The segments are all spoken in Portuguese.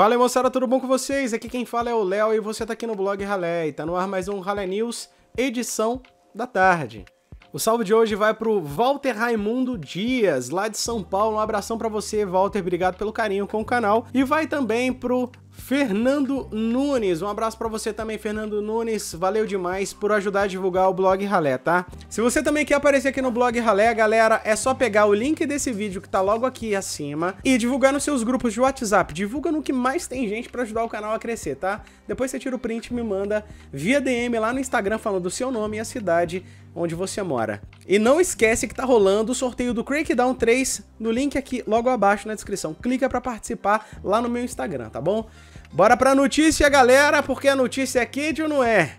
Fala moçada, tudo bom com vocês? Aqui quem fala é o Léo e você tá aqui no blog Ralé e tá no ar mais um Ralé News, edição da tarde. O salve de hoje vai pro Walter Raimundo Dias, lá de São Paulo. Um abração para você, Walter. Obrigado pelo carinho com o canal. E vai também pro Fernando Nunes, um abraço para você também, Fernando Nunes. Valeu demais por ajudar a divulgar o blog Ralé, tá? Se você também quer aparecer aqui no blog Ralé, galera, é só pegar o link desse vídeo que tá logo aqui acima e divulgar nos seus grupos de WhatsApp. Divulga no que mais tem gente para ajudar o canal a crescer, tá? Depois você tira o print e me manda via DM lá no Instagram falando o seu nome e a cidade onde você mora. E não esquece que tá rolando o sorteio do Crackdown 3 no link aqui logo abaixo na descrição. Clica para participar lá no meu Instagram, tá bom? Bora pra notícia, galera, porque a notícia é quente ou não é?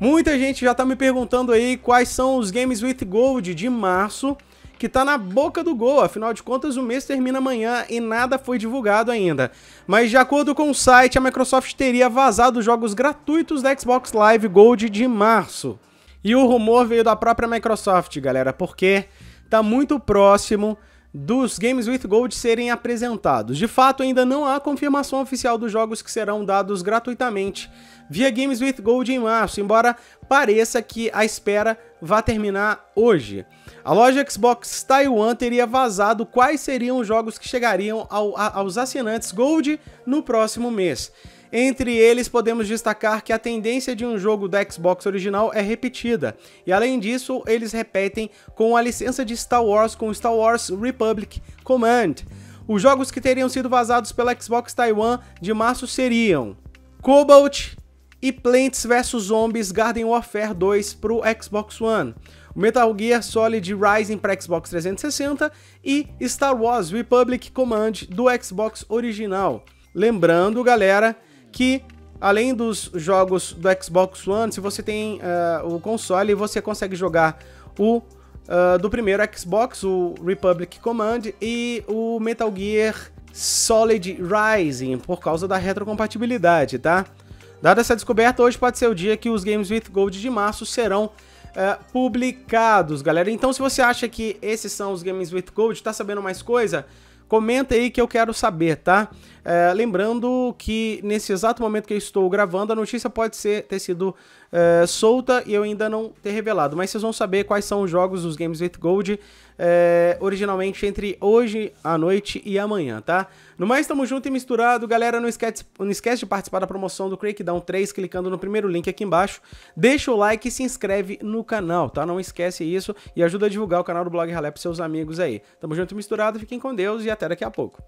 Muita gente já tá me perguntando aí quais são os Games with Gold de março, que tá na boca do gol, afinal de contas o mês termina amanhã e nada foi divulgado ainda. Mas de acordo com o site, a Microsoft teria vazado os jogos gratuitos da Xbox Live Gold de março. E o rumor veio da própria Microsoft, galera, porque tá muito próximo dos Games with Gold serem apresentados. De fato, ainda não há confirmação oficial dos jogos que serão dados gratuitamente via Games with Gold em março, embora pareça que a espera vá terminar hoje. A loja Xbox Taiwan teria vazado quais seriam os jogos que chegariam ao, a, aos assinantes Gold no próximo mês. Entre eles, podemos destacar que a tendência de um jogo da Xbox original é repetida, e além disso, eles repetem com a licença de Star Wars com Star Wars Republic Command. Os jogos que teriam sido vazados pela Xbox Taiwan de março seriam Cobalt e Plants vs Zombies Garden Warfare 2 para o Xbox One. Metal Gear Solid Rising para Xbox 360 e Star Wars Republic Command do Xbox original. Lembrando, galera, que além dos jogos do Xbox One, se você tem uh, o console, você consegue jogar o uh, do primeiro Xbox, o Republic Command e o Metal Gear Solid Rising, por causa da retrocompatibilidade, tá? Dada essa descoberta, hoje pode ser o dia que os Games with Gold de março serão Uh, publicados, galera. Então, se você acha que esses são os Games with Gold, tá sabendo mais coisa, comenta aí que eu quero saber, tá? É, lembrando que nesse exato momento que eu estou gravando, a notícia pode ser, ter sido é, solta e eu ainda não ter revelado, mas vocês vão saber quais são os jogos dos Games with Gold é, originalmente entre hoje à noite e amanhã, tá? No mais, tamo junto e misturado. Galera, não esquece, não esquece de participar da promoção do Crackdown 3 clicando no primeiro link aqui embaixo. Deixa o like e se inscreve no canal, tá? Não esquece isso e ajuda a divulgar o canal do Blog Ralé pros seus amigos aí. Tamo junto e misturado, fiquem com Deus e até daqui a pouco.